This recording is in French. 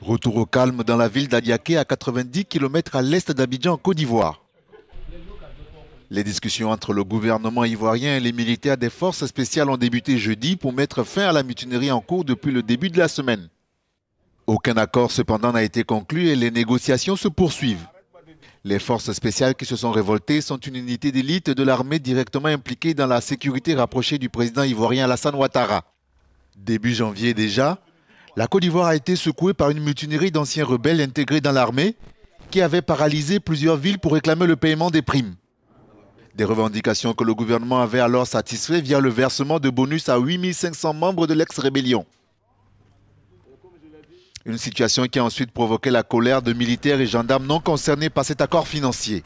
Retour au calme dans la ville d'Adiaké à 90 km à l'est d'Abidjan, en Côte d'Ivoire. Les discussions entre le gouvernement ivoirien et les militaires des forces spéciales ont débuté jeudi pour mettre fin à la mutinerie en cours depuis le début de la semaine. Aucun accord cependant n'a été conclu et les négociations se poursuivent. Les forces spéciales qui se sont révoltées sont une unité d'élite de l'armée directement impliquée dans la sécurité rapprochée du président ivoirien Alassane Ouattara. Début janvier déjà, la Côte d'Ivoire a été secouée par une mutinerie d'anciens rebelles intégrés dans l'armée qui avait paralysé plusieurs villes pour réclamer le paiement des primes. Des revendications que le gouvernement avait alors satisfaites via le versement de bonus à 8500 membres de l'ex-rébellion. Une situation qui a ensuite provoqué la colère de militaires et gendarmes non concernés par cet accord financier.